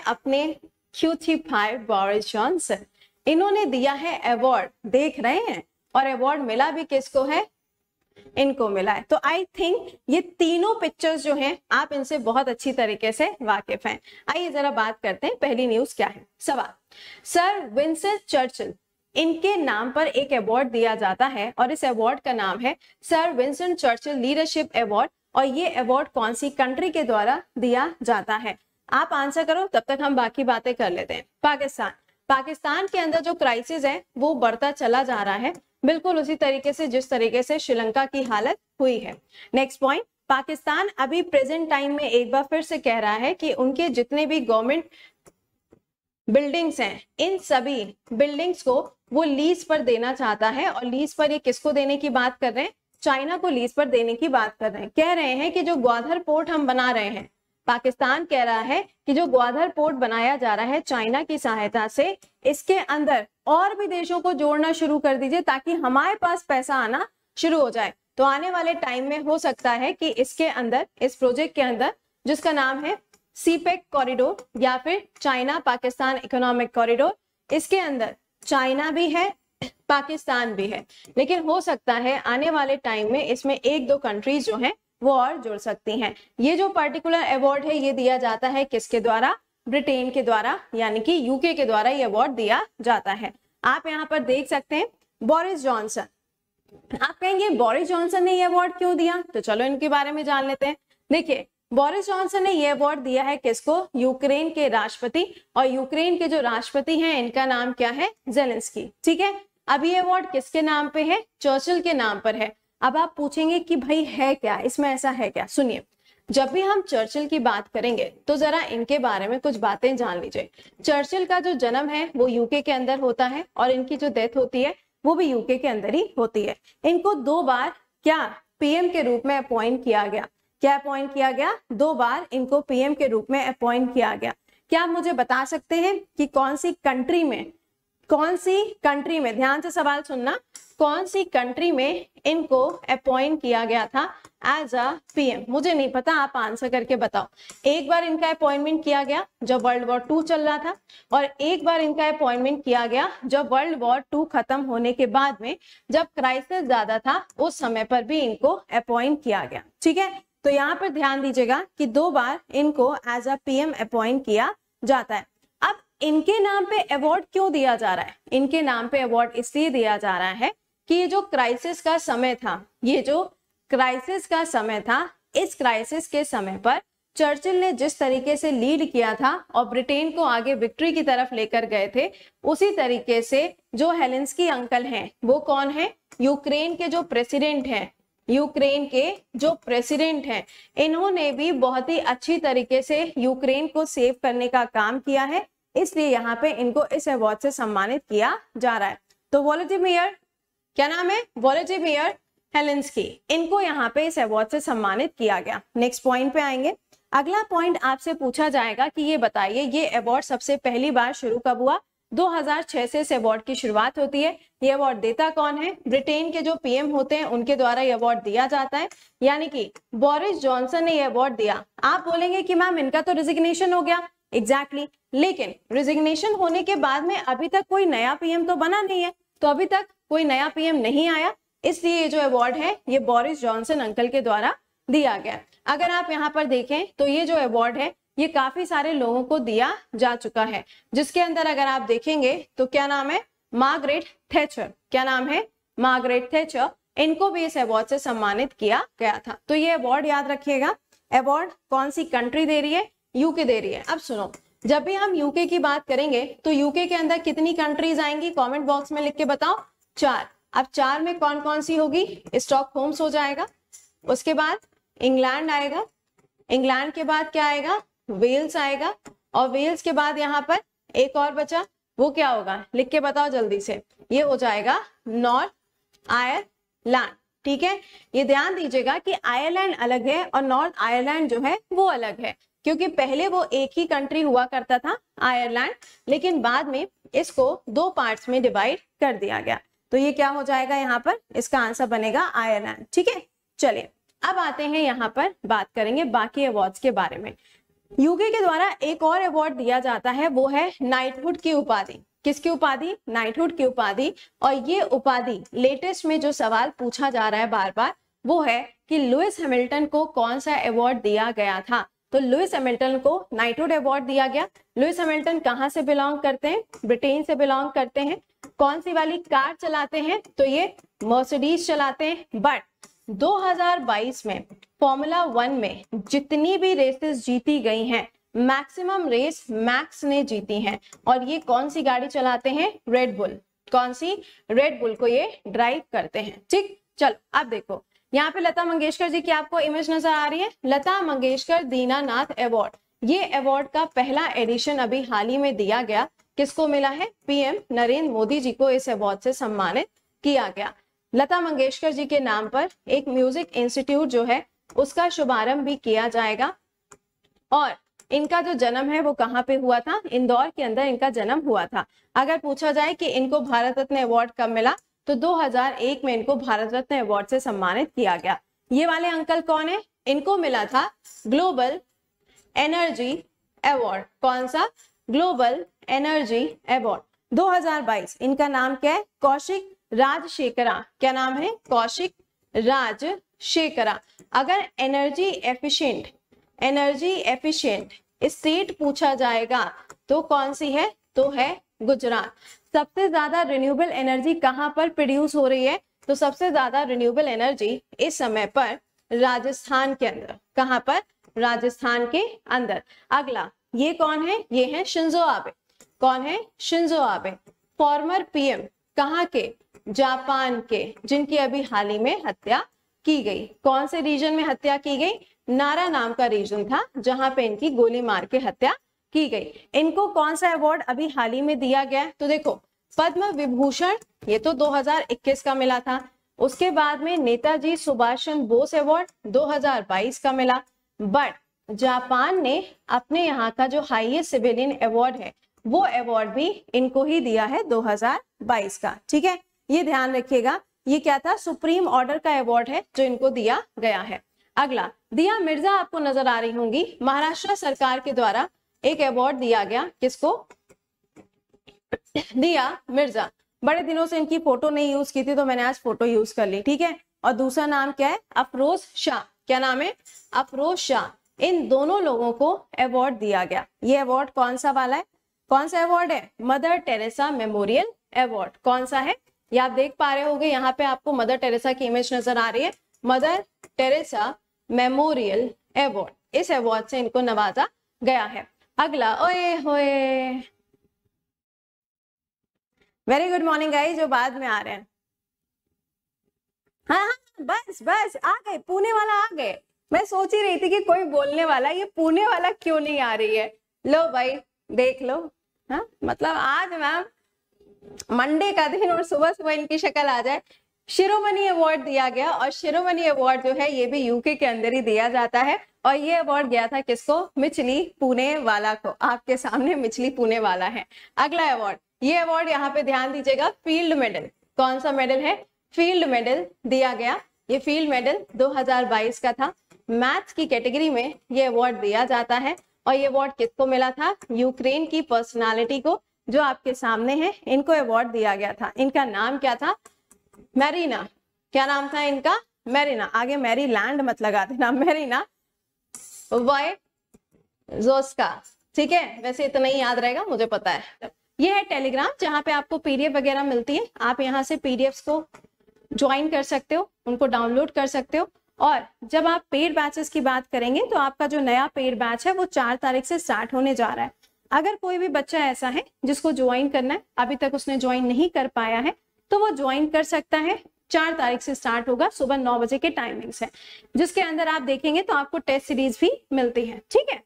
हैं अपने क्यूथी भाई बॉरिस जॉनसन इन्होंने दिया है अवार्ड देख रहे हैं और अवार्ड मिला भी किसको है इनको मिला है तो आई थिंक ये तीनों पिक्चर्स जो हैं आप इनसे बहुत अच्छी तरीके से वाकिफ हैं आइए जरा बात करते हैं पहली न्यूज क्या है सवाल सर विंसेंट चर्चिल इनके नाम पर एक अवार्ड दिया जाता है और इस अवार्ड का नाम है sir Vincent Churchill leadership award और ये अवार्ड कौन सी कंट्री के द्वारा दिया जाता है आप आंसर करो तब तक हम बाकी बातें कर लेते हैं पाकिस्तान पाकिस्तान के अंदर जो क्राइसिस है वो बढ़ता चला जा रहा है बिल्कुल उसी तरीके से जिस तरीके से श्रीलंका की हालत हुई है नेक्स्ट पॉइंट पाकिस्तान अभी प्रेजेंट टाइम में एक बार फिर से कह रहा है कि उनके जितने भी गवर्नमेंट बिल्डिंग्स हैं इन सभी बिल्डिंग्स को वो लीज पर देना चाहता है और लीज पर ये किसको देने की बात कर रहे हैं चाइना को लीज पर देने की बात कर रहे हैं कह रहे हैं कि जो ग्वाधर पोर्ट हम बना रहे हैं पाकिस्तान कह रहा है कि जो ग्वादर पोर्ट बनाया जा रहा है चाइना की सहायता से इसके अंदर और भी देशों को जोड़ना शुरू कर दीजिए ताकि हमारे पास पैसा आना शुरू हो जाए तो आने वाले टाइम में हो सकता है कि इसके अंदर इस प्रोजेक्ट के अंदर जिसका नाम है सीपेक कॉरिडोर e या फिर चाइना पाकिस्तान इकोनॉमिक कॉरिडोर इसके अंदर चाइना भी है पाकिस्तान भी है लेकिन हो सकता है आने वाले टाइम में इसमें एक दो कंट्रीज जो है वो और जुड़ सकती हैं ये जो पर्टिकुलर अवार्ड है ये दिया जाता है किसके द्वारा ब्रिटेन के द्वारा यानी कि यूके के द्वारा ये अवार्ड दिया जाता है आप यहाँ पर देख सकते हैं बोरिस जॉनसन आप कहेंगे बोरिस जॉनसन ने ये अवार्ड क्यों दिया तो चलो इनके बारे में जान लेते हैं देखिए बोरिस जॉनसन ने ये अवार्ड दिया है किसको यूक्रेन के राष्ट्रपति और यूक्रेन के जो राष्ट्रपति हैं इनका नाम क्या है जेलेंस्की ठीक है अब ये अवार्ड किसके नाम पे है चर्चिल के नाम पर है अब आप पूछेंगे कि भाई है क्या इसमें ऐसा है क्या सुनिए जब भी हम चर्चिल की बात करेंगे तो जरा इनके बारे में कुछ बातें जान लीजिए चर्चिल का जो जन्म है वो यूके के अंदर होता है और इनकी जो डेथ होती है वो भी यूके के अंदर ही होती है इनको दो बार क्या पीएम के रूप में अपॉइंट किया गया क्या अपॉइंट किया गया दो बार इनको पीएम के रूप में अपॉइंट किया गया क्या आप मुझे बता सकते हैं कि कौन सी कंट्री में कौन सी कंट्री में ध्यान से सवाल सुनना कौन सी कंट्री में इनको अपॉइंट किया गया था एज अ पीएम मुझे नहीं पता आप आंसर करके बताओ एक बार इनका अपॉइंटमेंट किया गया जब वर्ल्ड वॉर टू चल रहा था और एक बार इनका अपॉइंटमेंट किया गया जब वर्ल्ड वॉर टू खत्म होने के बाद में जब क्राइसिस ज्यादा था उस समय पर भी इनको अपॉइंट किया गया ठीक है तो यहाँ पर ध्यान दीजिएगा कि दो बार इनको एज अ पीएम अपॉइंट किया जाता है अब इनके नाम पे अवार्ड क्यों दिया जा रहा है इनके नाम पे अवार्ड इसलिए दिया जा रहा है कि ये जो क्राइसिस का समय था ये जो क्राइसिस का समय था इस क्राइसिस के समय पर चर्चिल ने जिस तरीके से लीड किया था और ब्रिटेन को आगे विक्ट्री की तरफ लेकर गए थे उसी तरीके से जो हेलेंसकी अंकल हैं वो कौन है यूक्रेन के जो प्रेसिडेंट हैं यूक्रेन के जो प्रेसिडेंट हैं इन्होंने भी बहुत ही अच्छी तरीके से यूक्रेन को सेव करने का काम किया है इसलिए यहाँ पे इनको इस अवार्ड से सम्मानित किया जा रहा है तो मेयर क्या नाम है वॉलेटिमियर हेलेंस्की इनको यहाँ पे इस अवार्ड से सम्मानित किया गया नेक्स्ट पॉइंट पे आएंगे अगला पॉइंट आपसे पूछा जाएगा कि ये बताइए ये अवार्ड सबसे पहली बार शुरू कब हुआ 2006 से इस अवार्ड की शुरुआत होती है ये अवार्ड देता कौन है ब्रिटेन के जो पीएम होते हैं उनके द्वारा ये अवार्ड दिया जाता है यानी कि बोरिस जॉनसन ने ये अवार्ड दिया आप बोलेंगे कि मैम इनका तो रिजिग्नेशन हो गया एग्जैक्टली exactly. लेकिन रिजिग्नेशन होने के बाद में अभी तक कोई नया पीएम तो बना नहीं है तो अभी तक कोई नया पीएम नहीं आया इसलिए ये जो अवार्ड है ये बोरिस जॉनसन अंकल के द्वारा दिया गया अगर आप यहाँ पर देखें तो ये जो अवार्ड है ये काफी सारे लोगों को दिया जा चुका है जिसके अंदर अगर आप देखेंगे तो क्या नाम है मार्गरेट थेचर क्या नाम है मार्गरेट थेचर इनको भी इस अवार्ड से सम्मानित किया गया था तो ये अवार्ड याद रखिएगा अवार्ड कौन सी कंट्री दे रही है यूके दे रही है अब सुनो जब भी हम यूके की बात करेंगे तो यूके के अंदर कितनी कंट्रीज आएंगी कमेंट बॉक्स में लिख के बताओ चार अब चार में कौन कौन सी होगी स्टॉक होम्स हो जाएगा उसके बाद इंग्लैंड आएगा इंग्लैंड के बाद क्या आएगा वेल्स आएगा और वेल्स के बाद यहाँ पर एक और बचा वो क्या होगा लिख के बताओ जल्दी से ये हो जाएगा नॉर्थ आयरलैंड ठीक है ये ध्यान दीजिएगा कि आयरलैंड अलग है और नॉर्थ आयरलैंड जो है वो अलग है क्योंकि पहले वो एक ही कंट्री हुआ करता था आयरलैंड लेकिन बाद में इसको दो पार्ट्स में डिवाइड कर दिया गया तो ये क्या हो जाएगा यहाँ पर इसका आंसर बनेगा आयरलैंड ठीक है चलिए अब आते हैं यहाँ पर बात करेंगे बाकी अवार्ड्स के बारे में यूके के द्वारा एक और अवार्ड दिया जाता है वो है नाइटहुड की उपाधि किसकी उपाधि नाइटहुड की उपाधि और ये उपाधि लेटेस्ट में जो सवाल पूछा जा रहा है बार बार वो है कि लुइस हेमिल्टन को कौन सा अवार्ड दिया गया था तो लुइस हेमिल्टन को नाइटहुड अवार्ड दिया गया लुइस हेमिल्टन कहाँ से बिलोंग करते हैं ब्रिटेन से बिलोंग करते हैं कौन सी वाली कार चलाते हैं तो ये मर्सिडीज चलाते हैं बट 2022 में फॉर्मूला वन में जितनी भी रेसेस जीती गई हैं मैक्सिमम रेस मैक्स ने जीती हैं और ये कौन सी गाड़ी चलाते हैं रेड बुल कौन सी रेड बुल को ये ड्राइव करते हैं ठीक चल अब देखो यहाँ पे लता मंगेशकर जी की आपको इमेज नजर आ रही है लता मंगेशकर दीनानाथ अवार्ड ये अवार्ड का पहला एडिशन अभी हाल ही में दिया गया किसको मिला है पीएम नरेंद्र मोदी जी को इस अवार्ड से सम्मानित किया गया लता मंगेशकर जी के नाम पर एक म्यूजिक इंस्टीट्यूट जो है उसका शुभारंभ भी किया जाएगा और इनका जो जन्म है वो कहाँ पे हुआ था इंदौर के अंदर इनका जन्म हुआ था अगर पूछा जाए कि इनको भारत रत्न अवार्ड कब मिला तो 2001 में इनको भारत रत्न अवार्ड से सम्मानित किया गया ये वाले अंकल कौन है इनको मिला था ग्लोबल एनर्जी अवार्ड कौन सा ग्लोबल एनर्जी अवार्ड 2022 इनका नाम क्या है कौशिक राजशेखरा क्या नाम है कौशिक राजशेखरा अगर energy efficient energy efficient state पूछा जाएगा तो कौन सी है तो है गुजरात सबसे ज्यादा रिन्यूएबल एनर्जी कहाँ पर प्रोड्यूस हो रही है तो सबसे ज्यादा रिन्यूएबल एनर्जी इस समय पर राजस्थान के अंदर कहाँ पर राजस्थान के अंदर अगला ये कौन है ये है शिंजो आबे कौन है शिंजो आबे फॉर्मर पीएम कहाँ के जापान के जिनकी अभी हाल ही में हत्या की गई कौन से रीजन में हत्या की गई नारा नाम का रीजन था जहां पे इनकी गोली मार के हत्या की गई इनको कौन सा अवार्ड अभी हाल ही में दिया गया तो देखो पद्म विभूषण ये तो 2021 का मिला था उसके बाद में नेताजी सुभाष चंद्र बोस अवार्ड 2022 का मिला बट जापान ने अपने यहाँ का जो हाईएस्ट सिविलियन अवार्ड है वो अवार्ड भी इनको ही दिया है 2022 का ठीक है ये ध्यान रखिएगा ये क्या था सुप्रीम ऑर्डर का अवार्ड है जो इनको दिया गया है अगला दिया मिर्जा आपको नजर आ रही होंगी महाराष्ट्र सरकार के द्वारा एक अवार्ड दिया गया किसको दिया मिर्जा बड़े दिनों से इनकी फोटो नहीं यूज की थी तो मैंने आज फोटो यूज कर ली ठीक है और दूसरा नाम क्या है अफरोज शाह क्या नाम है अफरोज शाह इन दोनों लोगों को अवार्ड दिया गया ये अवार्ड कौन सा वाला है कौन सा अवार्ड है मदर टेरेसा मेमोरियल अवार्ड कौन सा है ये आप देख पा रहे होगे यहाँ पे आपको मदर टेरेसा की इमेज नजर आ रही है मदर टेरेसा मेमोरियल अवार्ड इस अवार्ड से इनको नवाजा गया है अगला ओए होए वेरी गुड मॉर्निंग गाइस जो बाद में आ रहे हैं हाँ हाँ बस बस आ गए पुणे वाला आ गए मैं सोच ही रही थी कि कोई बोलने वाला ये पुणे वाला क्यों नहीं आ रही है लो भाई देख लो हा? मतलब आज मैम मंडे का दिन और सुबह सुबह इनकी शक्ल आ जाए शिरोमणि अवार्ड दिया गया और शिरोमणि अवार्ड जो है ये भी यूके के अंदर ही दिया जाता है और ये अवार्ड गया था किसको मिचली पुणे वाला को आपके सामने मिचली पुणे वाला है अगला अवार्ड ये अवार्ड यहाँ पे ध्यान दीजिएगा फील्ड मेडल कौन सा मेडल है फील्ड मेडल दिया गया ये फील्ड मेडल 2022 का था मैथ्स की कैटेगरी में ये अवार्ड दिया जाता है और ये अवार्ड किसको मिला था यूक्रेन की पर्सनालिटी को जो आपके सामने है इनको अवार्ड दिया गया था इनका नाम क्या था मैरीना क्या नाम था इनका मैरीना आगे मैरी लैंड मत लगा देना मैरीना वोस्का ठीक है वैसे इतना ही याद रहेगा मुझे पता है ये है टेलीग्राम जहाँ पे आपको पीडीएफ वगैरह मिलती है आप यहाँ से पीडीएफ को ज्वाइन कर सकते हो उनको डाउनलोड कर सकते हो और जब आप पेड बैचेस की बात करेंगे तो आपका जो नया पेड बैच है वो चार तारीख से स्टार्ट होने जा रहा है अगर कोई भी बच्चा ऐसा है जिसको ज्वाइन करना है अभी तक उसने ज्वाइन नहीं कर पाया है तो वो ज्वाइन कर सकता है चार तारीख से स्टार्ट होगा सुबह नौ बजे के टाइमिंग से जिसके अंदर आप देखेंगे तो आपको टेस्ट सीरीज भी मिलती है ठीक है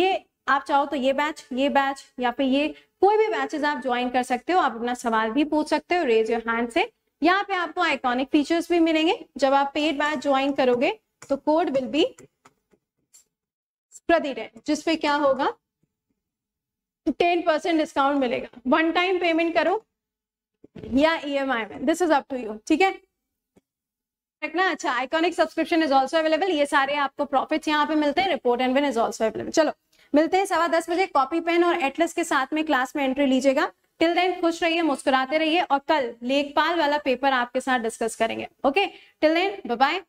ये आप चाहो तो ये बैच ये बैच या फिर ये कोई भी बैचेस आप ज्वाइन कर सकते हो आप अपना सवाल भी पूछ सकते हो रेज योर हैंड से यहाँ पे आपको आइकॉनिक फीचर्स भी मिलेंगे जब आप पेड बैच ज्वाइन करोगे तो कोड विल बी प्रतिडेंट जिसपे क्या होगा टेन परसेंट डिस्काउंट मिलेगा वन टाइम पेमेंट करो या ई एम आई में this is up to you ठीक है ना अच्छा iconic subscription is also available ये सारे आपको प्रॉफिट्स यहाँ पे मिलते हैं report and win is also available चलो मिलते हैं सवा दस बजे कॉपी पेन और एटलस के साथ में क्लास में एंट्री लीजिएगा टिल देन खुश रहिए मुस्कुराते रहिए और कल लेखपाल वाला पेपर आपके साथ डिस्कस करेंगे ओके टिल देन बाय